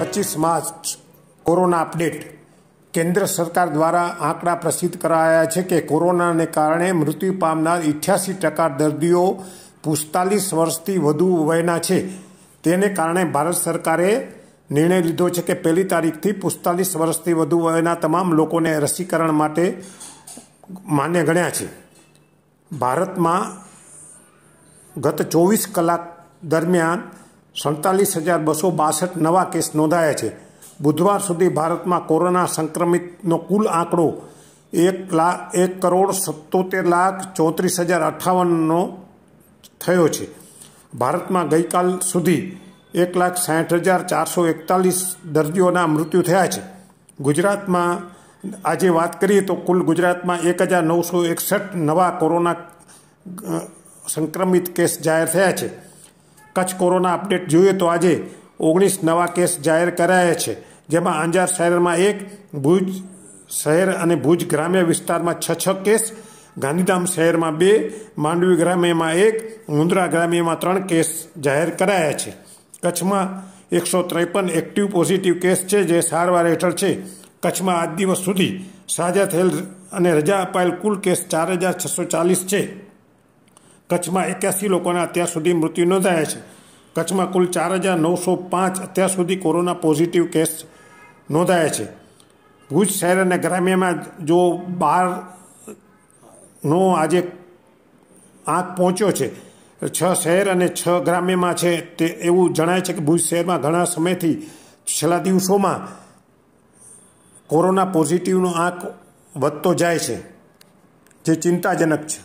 પચીસ March corona update કેન્દ્ર સરકાર દ્વારા આંકડા પ્રસિદ્ધ કરાયા છે કે કોરોનાને કારણે મૃત્યુ પામનાર ઇઠ્યાસી ટકા દર્દીઓ પુસ્તાલીસ વર્ષથી વધુ વયના છે તેને કારણે ભારત સરકારે નિર્ણય લીધો છે કે પહેલી તારીખથી પુસ્તાલીસ વર્ષથી વધુ વયના તમામ લોકોને રસીકરણ માટે માન્ય ગણ્યા છે ભારતમાં ગત ચોવીસ કલાક દરમિયાન સડતાલીસ હજાર બસો બાસઠ નવા કેસ નોંધાયા છે બુધવાર સુધી ભારતમાં કોરોના સંક્રમિતનો કુલ આંકડો એક લાખ એક કરોડ સત્તોતેર લાખ ચોત્રીસ હજાર અઠ્ઠાવનનો થયો છે ભારતમાં ગઈકાલ સુધી એક લાખ સાઠ હજાર ચારસો એકતાલીસ દર્દીઓના મૃત્યુ થયા છે ગુજરાતમાં આજે વાત કરીએ તો કુલ ગુજરાતમાં એક હજાર નવસો એકસઠ નવા કોરોના સંક્રમિત કેસ જાહેર થયા છે કચ્છ કોરોના અપડેટ જોઈએ તો આજે ઓગણીસ નવા કેસ જાહેર કરાયા છે જેમાં અંજાર શહેરમાં એક ભુજ શહેર અને ભુજ ગ્રામ્ય વિસ્તારમાં છ છ કેસ ગાંધીધામ શહેરમાં બે માંડવી ગ્રામ્યમાં એક મુન્દ્રા ગ્રામ્યમાં ત્રણ કેસ જાહેર કરાયા છે કચ્છમાં એકસો ત્રેપન એક્ટિવ પોઝિટિવ કેસ છે જે સારવાર હેઠળ છે કચ્છમાં આજ દિવસ સુધી સાજા થયેલ અને રજા અપાયેલ કુલ કેસ ચાર હજાર છસો ચાલીસ છે કચ્છમાં એક્યાસી લોકોના અત્યાર સુધી મૃત્યુ નોંધાયા છે કચ્છમાં કુલ ચાર હજાર નવસો પાંચ અત્યાર સુધી કોરોના પોઝિટિવ કેસ નોંધાયા છે ભુજ શહેર અને ગ્રામ્યમાં જો બહારનો આજે આંક પહોંચ્યો છે છ શહેર અને છ ગ્રામ્યમાં છે તે એવું જણાય છે કે ભુજ શહેરમાં ઘણા સમયથી છેલ્લા દિવસોમાં કોરોના પોઝિટિવનો આંક વધતો જાય છે જે ચિંતાજનક છે